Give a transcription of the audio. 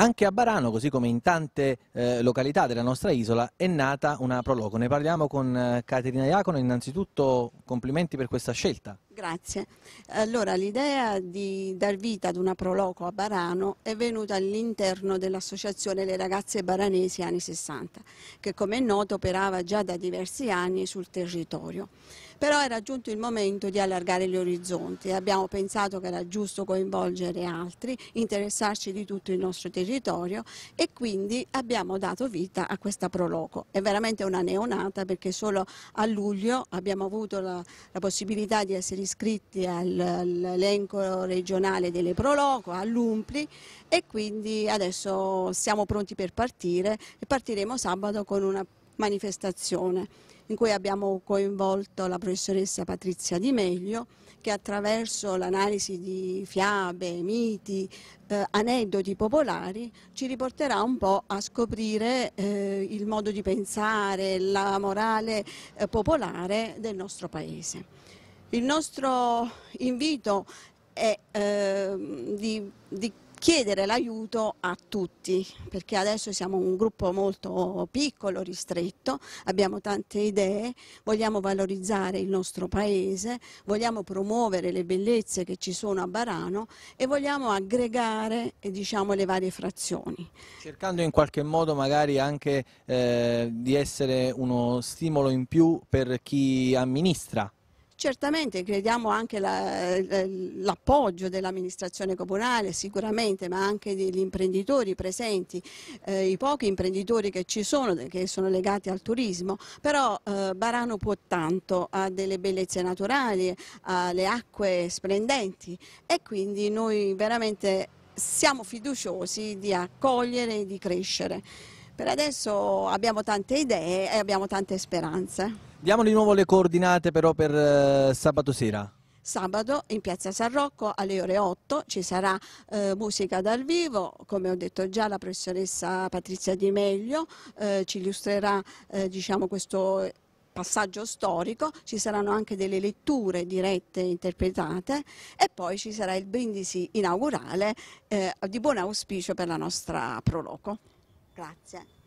Anche a Barano, così come in tante eh, località della nostra isola, è nata una Proloco. Ne parliamo con eh, Caterina Iacono. Innanzitutto complimenti per questa scelta. Grazie. Allora, l'idea di dar vita ad una Proloco a Barano è venuta all'interno dell'associazione Le ragazze baranesi anni 60, che come è noto operava già da diversi anni sul territorio però era giunto il momento di allargare gli orizzonti. Abbiamo pensato che era giusto coinvolgere altri, interessarci di tutto il nostro territorio e quindi abbiamo dato vita a questa Proloco. È veramente una neonata perché solo a luglio abbiamo avuto la, la possibilità di essere iscritti all'elenco regionale delle Proloco, all'Umpli e quindi adesso siamo pronti per partire e partiremo sabato con una manifestazione in cui abbiamo coinvolto la professoressa Patrizia Di Meglio che attraverso l'analisi di fiabe, miti, eh, aneddoti popolari ci riporterà un po' a scoprire eh, il modo di pensare, la morale eh, popolare del nostro paese. Il nostro invito è ehm, di, di chiedere l'aiuto a tutti, perché adesso siamo un gruppo molto piccolo, ristretto, abbiamo tante idee, vogliamo valorizzare il nostro paese, vogliamo promuovere le bellezze che ci sono a Barano e vogliamo aggregare eh, diciamo, le varie frazioni. Cercando in qualche modo magari anche eh, di essere uno stimolo in più per chi amministra Certamente crediamo anche eh, l'appoggio la, dell'amministrazione comunale, sicuramente, ma anche degli imprenditori presenti, eh, i pochi imprenditori che ci sono, che sono legati al turismo, però eh, Barano può tanto, ha delle bellezze naturali, ha le acque splendenti e quindi noi veramente siamo fiduciosi di accogliere e di crescere. Per adesso abbiamo tante idee e abbiamo tante speranze. Diamo di nuovo le coordinate però per eh, sabato sera. Sabato in piazza San Rocco alle ore 8 ci sarà eh, musica dal vivo, come ho detto già la professoressa Patrizia Di Meglio eh, ci illustrerà eh, diciamo, questo passaggio storico, ci saranno anche delle letture dirette e interpretate e poi ci sarà il brindisi inaugurale eh, di buon auspicio per la nostra Proloco. Grazie.